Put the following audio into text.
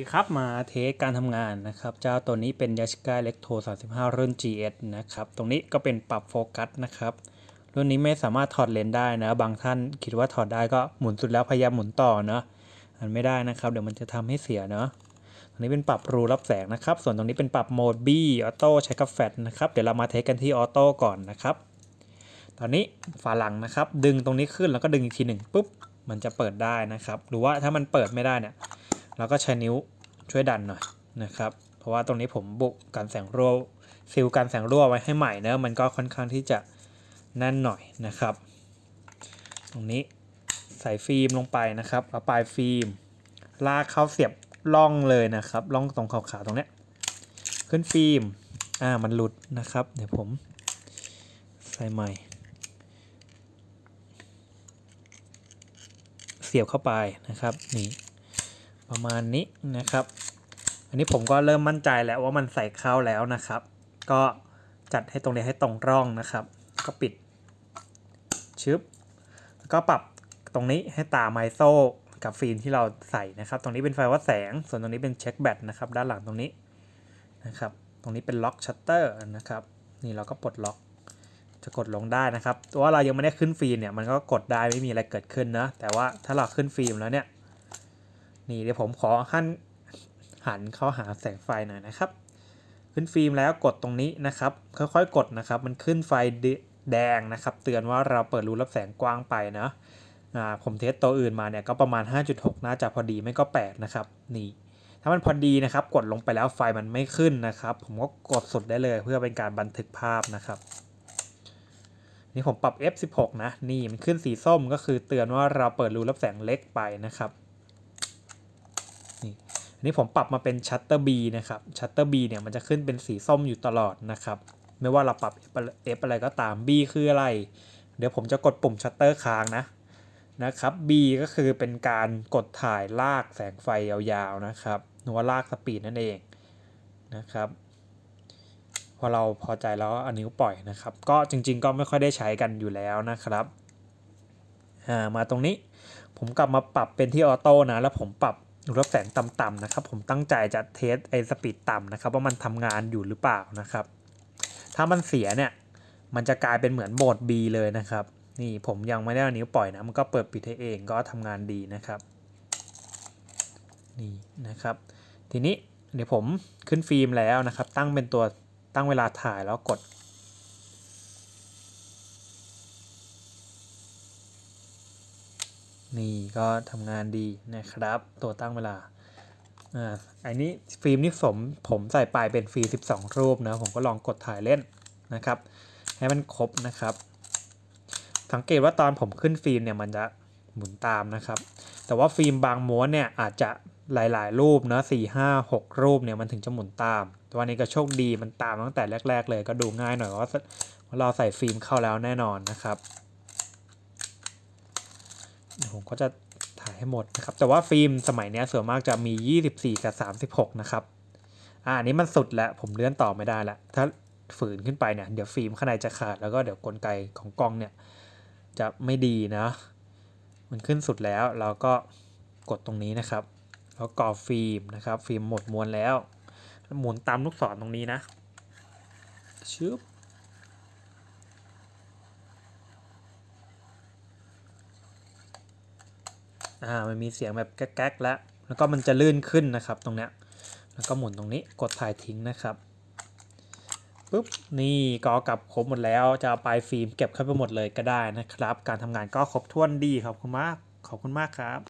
ดีครับมาเทสการทำงานนะครับ เจ้าตัวนี้เป็นยเล็กโทสามสิบห35รุ่น GS นะครับตรงนี้ก็เป็นปรับโฟกัสนะครับ รุ่นนี้ไม่สามารถถอดเลนส์ได้นะ บางท่านคิดว่าถอดได้ก็หมุนสุดแล้วพยายามหมุนต่อเนาะมันไม่ได้นะครับ เดี๋ยวมันจะทำให้เสียเนาะตรงนี้เป็นปรับรูรับแสงนะครับ ส่วนตรงนี้เป็นปรับโหมด B ออโต้ใช้กับแฟลชนะครับ เดี๋ยวเรามาเทสกันที่ออโต้ก่อนนะครับ ตอนนี้ฝาหลังนะครับดึงตรงนี้ขึ้นแล้วก็ดึงอีกทีหนึ่งปุ๊บมันจะเปิดได้นะครับหรือว่าถ้ามันเปิดไม่ได้เนี่ยแล้วก็ใช้นิ้วช่วยดันหน่อยนะครับ เพราะว่าตรงนี้ผมบุกการแสงรั่วซิลการแสงรั่วไว้ให้ใหม่นะมันก็ค่อนข้างที่จะแน่นหน่อยนะครับ ตรงนี้ใส่ฟิล์มลงไปนะครับเอาปลายฟิล์มลากเข้าเสียบล่องเลยนะครับล่องตรงขาวๆตรงเนี้ยขึ้นฟิล์มอ่ามันหลุดนะครับ เดี๋ยวผม ใส่ใหม่ เสียบเข้าไปนะครับนี่ประมาณนี้นะครับ อันนี้ผมก็เริ่มมั่นใจแล้วว่ามันใส่เข้าแล้วนะครับ ก็จัดให้ตรงนี้ให้ตรงร่องนะครับ ก็ปิด ชึบ แล้วก็ปรับตรงนี้ให้ตาไมโซกับฟิล์มที่เราใส่นะครับ ตรงนี้เป็นไฟวัดแสง ส่วนตรงนี้เป็นเช็คแบตนะครับ ด้านหลังตรงนี้ นะครับ ตรงนี้เป็นล็อกชัตเตอร์นะครับ นี่เราก็ปลดล็อก จะกดลงได้นะครับ ตัวเรายังไม่ได้ขึ้นฟิล์มเนี่ย มันก็กดได้ไม่มีอะไรเกิดขึ้นนะ แต่ว่าถ้าเราขึ้นฟิล์มแล้วเนี่ยนี่เดี๋ยวผมขอหันหันเข้าหาแสงไฟหน่อยนะครับ ขึ้นฟิล์มแล้วกดตรงนี้นะครับ ค่อยๆกดนะครับ มันขึ้นไฟแดงนะครับ เตือนว่าเราเปิดรูรับแสงกว้างไปนะผมเทสตัวอื่นมาเนี่ยก็ประมาณ 5.6น่าจะพอดี ไม่ก็8นะครับ นี่ ถ้ามันพอดีนะครับ กดลงไปแล้วไฟมันไม่ขึ้นนะครับ ผมก็กดสุดได้เลยเพื่อเป็นการบันทึกภาพนะครับ นี่ผมปรับ F16 นะ นี่มันขึ้นสีส้ม ก็คือเตือนว่าเราเปิดรูรับแสงเล็กไปนะครับอันนี้ผมปรับมาเป็น Shutter B นะครับ Shutter B เนี่ยมันจะขึ้นเป็นสีส้มอยู่ตลอดนะครับ ไม่ว่าเราปรับ F อะไรก็ตาม B คืออะไร เดี๋ยวผมจะกดปุ่ม Shutter ค้างนะนะครับ B ก็คือเป็นการกดถ่ายลากแสงไฟยาวๆนะครับหรือว่าลากสปีดนั่นเองนะครับพอเราพอใจแล้วอันนิ้วปล่อยนะครับก็จริงๆ ก็ไม่ค่อยได้ใช้กันอยู่แล้วนะครับมาตรงนี้ผมกลับมาปรับเป็นที่ออโต้นะแล้วผมปรับหนูรับแสงต่ำๆนะครับผมตั้งใจจะเทสไอสปีดต่ำนะครับ ว่ามันทำงานอยู่หรือเปล่านะครับ ถ้ามันเสียเนี่ยมันจะกลายเป็นเหมือนโหมด B เลยนะครับนี่ผมยังไม่ได้เอานิ้วปล่อยนะมันก็เปิดปิดเองก็ทำงานดีนะครับนี่นะครับ ทีนี้เดี๋ยวผมขึ้นฟิล์มแล้วนะครับ ตั้งเป็นตัวตั้งเวลาถ่ายแล้วกดนี่ก็ทำงานดีนะครับตัวตั้งเวลา อ่าอันนี้ฟิล์มนี่สมผมใส่ปลายเป็นฟิลบส12 รูปนะผมก็ลองกดถ่ายเล่นนะครับ ให้มันครบนะครับ สังเกตว่าตอนผมขึ้นฟิล์มเนี่ยมันจะหมุนตามนะครับ แต่ว่าฟิล์มบางม้วนเนี่ยอาจจะหลายๆ รูปเนาะสี่ห้าหกรูปเนี่ยมันถึงจะหมุนตาม แต่วันนี้ก็โชคดีมันตามตั้งแต่แรก ๆ เลยก็ดูง่ายหน่อยว่าเราใส่ฟิล์มเข้าแล้วแน่นอนนะครับผมก็จะถ่ายให้หมดนะครับแต่ว่าฟิล์มสมัยนี้ส่วนมากจะมี 24กับ36 นะครับ อ่านี้มันสุดแล้ว ผมเลื่อนต่อไม่ได้ละถ้าฝืนขึ้นไปเนี่ยเดี๋ยวฟิล์มข้างในจะขาดแล้วก็เดี๋ยวกลไกของกล้องเนี่ย จะไม่ดีนะ มันขึ้นสุดแล้วเราก็กดตรงนี้นะครับ แล้วกรอฟิล์มนะครับ ฟิล์มหมดมวลแล้วหมุนตามลูกศรตรงนี้นะชึบอ่ามันมีเสียงแบบแก๊กแล้ว แล้วก็มันจะลื่นขึ้นนะครับตรงเนี้ย แล้วก็หมุนตรงนี้กดถ่ายทิ้งนะครับปุ๊บ นี่ก็กลับครบหมดแล้วจะเอาปลายฟิล์มเก็บเข้าไปหมดเลยก็ได้นะครับ การทำงานก็ครบถ้วนดีครับคุณมากขอบคุณมากครับ